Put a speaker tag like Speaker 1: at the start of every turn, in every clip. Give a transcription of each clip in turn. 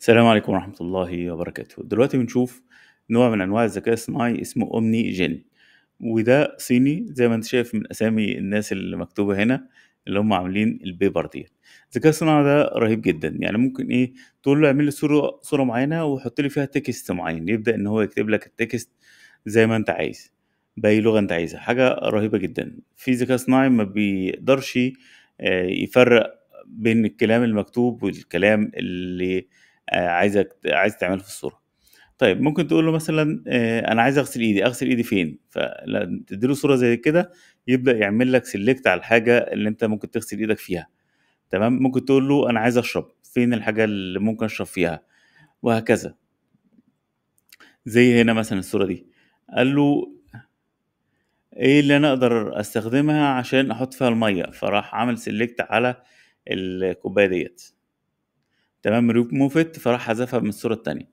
Speaker 1: السلام عليكم ورحمة الله وبركاته دلوقتي بنشوف نوع من أنواع الذكاء الصناعي اسمه أومني جين وده صيني زي ما انت شايف من أسامي الناس اللي مكتوبة هنا اللي هم عاملين البيبر ديت الذكاء الصناعي ده رهيب جدا يعني ممكن ايه تقول له اعمل لي صورة صورة معينة وحط لي فيها تكست معين يبدأ ان هو يكتب لك التكست زي ما انت عايز بأي لغة انت عايزها حاجة رهيبة جدا في ذكاء صناعي ما بيقدرش آه، يفرق بين الكلام المكتوب والكلام اللي آه، عايزك عايز تعمله في الصوره طيب ممكن تقول له مثلا آه، انا عايز اغسل ايدي اغسل ايدي فين فتديله صوره زي كده يبدا يعمل لك سيلكت على الحاجه اللي انت ممكن تغسل ايدك فيها تمام ممكن تقول له انا عايز اشرب فين الحاجه اللي ممكن اشرب فيها وهكذا زي هنا مثلا الصوره دي قال له ايه اللي انا اقدر استخدمها عشان احط فيها الميه فراح عامل سيلكت على الكوبايه ديت تمام ريموفت فراح حذفها من الصوره الثانيه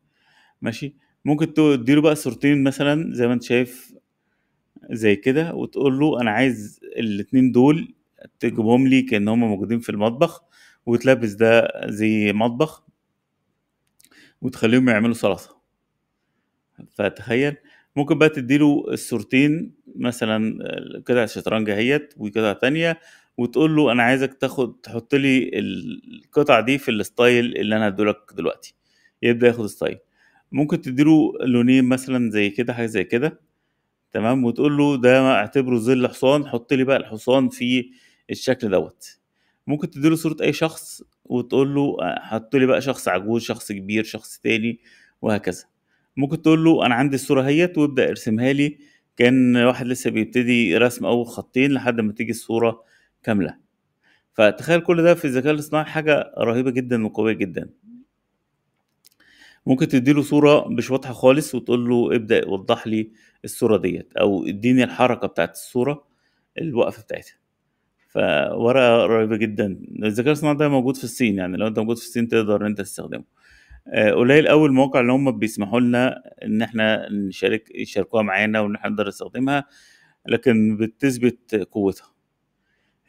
Speaker 1: ماشي ممكن تديله بقى صورتين مثلا زي ما انت شايف زي كده وتقول له انا عايز الاتنين دول تجيبهم لي كان هم موجودين في المطبخ وتلبس ده زي مطبخ وتخليهم يعملوا سلطه فتخيل ممكن بقى تديله الصورتين مثلا قطع الشطرنج اهيت وقطع تانية وتقول له انا عايزك تاخد تحط لي القطع دي في الستايل اللي انا هدولك دلوقتي يبدا ياخد ستايل ممكن تديله لونين مثلا زي كده حاجه زي كده تمام وتقول له ده اعتبره ظل حصان حط لي بقى الحصان في الشكل دوت ممكن تديله صوره اي شخص وتقول له آه، حط لي بقى شخص عجوز شخص كبير شخص تاني وهكذا ممكن تقول له انا عندي الصوره اهيت وابدا ارسمها لي كان واحد لسه بيبتدي رسم اول خطين لحد ما تيجي الصوره كامله فتخيل كل ده في الذكاء الاصطناعي حاجه رهيبه جدا وقويه جدا ممكن تديله صوره مش واضحه خالص وتقول له ابدا وضح لي الصوره ديت او اديني الحركه بتاعت الصوره الوقفه بتاعتها فورقه رهيبه جدا الذكاء الاصطناعي ده موجود في الصين يعني لو انت موجود في الصين تقدر انت تستخدمه آه، قليل اول المواقع اللي هم بيسمحوا لنا ان احنا نشارك يشاركوها معانا وان احنا نقدر نستخدمها لكن بتثبت قوتها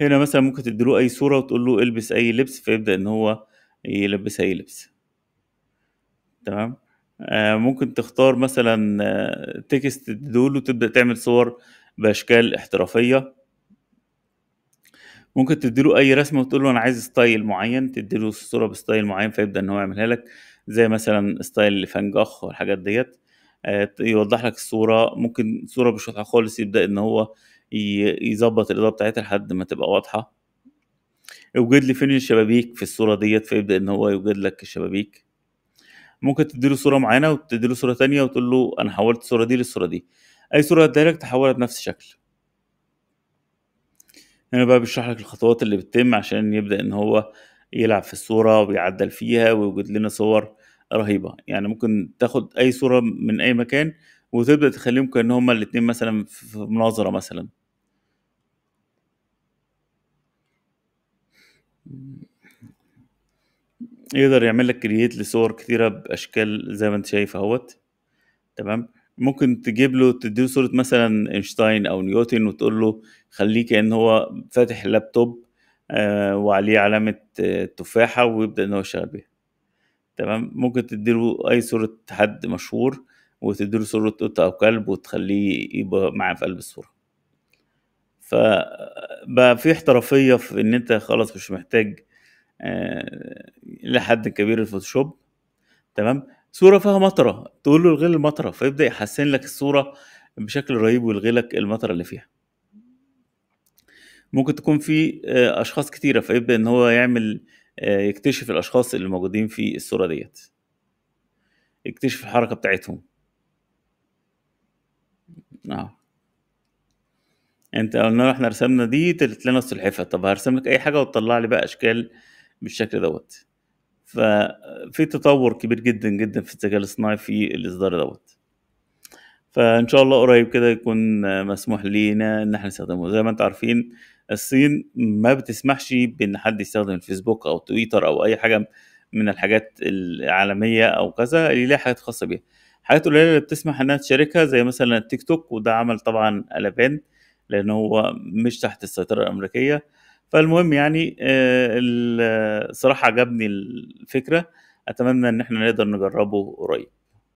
Speaker 1: هنا مثلا ممكن تديله اي صوره وتقول له البس اي لبس فيبدا ان هو يلبس اي لبس تمام آه ممكن تختار مثلا آه، تكست تديله وتبدا تعمل صور باشكال احترافيه ممكن تديله اي رسمه وتقول له انا عايز ستايل معين تديله الصوره بستايل معين فيبدا ان هو يعملها لك زي مثلا ستايل فانجاخ والحاجات ديت آه، يوضح لك الصوره ممكن صوره مش واضحه خالص يبدا ان هو يظبط الاضاءه بتاعتها لحد ما تبقى واضحه يوجد لي فين الشبابيك في الصوره ديت فيبدا ان هو يوجد لك الشبابيك ممكن تديله صوره معينه وتديله صوره تانية وتقول له انا حولت الصوره دي للصوره دي اي صوره اديها لك تحولها بنفس الشكل هنا بقى بيشرح لك الخطوات اللي بتتم عشان يبدا ان هو يلعب في الصوره ويعدل فيها ويوجد لنا صور رهيبه يعني ممكن تاخد اي صوره من اي مكان وتبدا تخليهم كان هما الاتنين مثلا في مناظره مثلا يقدر يعمل لك كرييت لصور كتيره باشكال زي ما انت شايف اهوت تمام ممكن تجيب له تديله صوره مثلا اينشتاين او نيوتن وتقول له خليه كان هو فاتح اللابتوب آه وعليه علامه آه تفاحه ويبدا ان هو يشتغل بيها تمام ممكن تديله اي صوره حد مشهور وتديله صوره قطه او كلب وتخليه يبقى معاه في قلب الصوره فبقى في احترافيه في ان انت خلاص مش محتاج آه، لحد كبير الفوتوشوب تمام صوره فيها مطره تقول له الغي المطره فيبدا يحسن لك الصوره بشكل رهيب ويلغي لك المطره اللي فيها ممكن تكون في آه، اشخاص كتيره فيبدا ان هو يعمل آه، يكتشف الاشخاص اللي موجودين في الصوره ديت يكتشف الحركه بتاعتهم اه انت قلنا له احنا رسمنا دي طلعت لنا السلحفاه طب هرسم لك اي حاجه وتطلع لي بقى اشكال بالشكل دوت ففي تطور كبير جدا جدا في الذكاء الاصطناعي في الاصدار دوت فان شاء الله قريب كده يكون مسموح لينا ان احنا نستخدمه زي ما انتم عارفين الصين ما بتسمحش بان حد يستخدم الفيسبوك او تويتر او اي حاجه من الحاجات العالميه او كذا اللي ليها حاجات خاصه بيها حاجات قليله اللي بتسمح انها تشاركها زي مثلا التيك توك وده عمل طبعا قلبان لان هو مش تحت السيطره الامريكيه فالمهم يعني آه، الصراحه عجبني الفكره اتمنى ان احنا نقدر نجربه قريب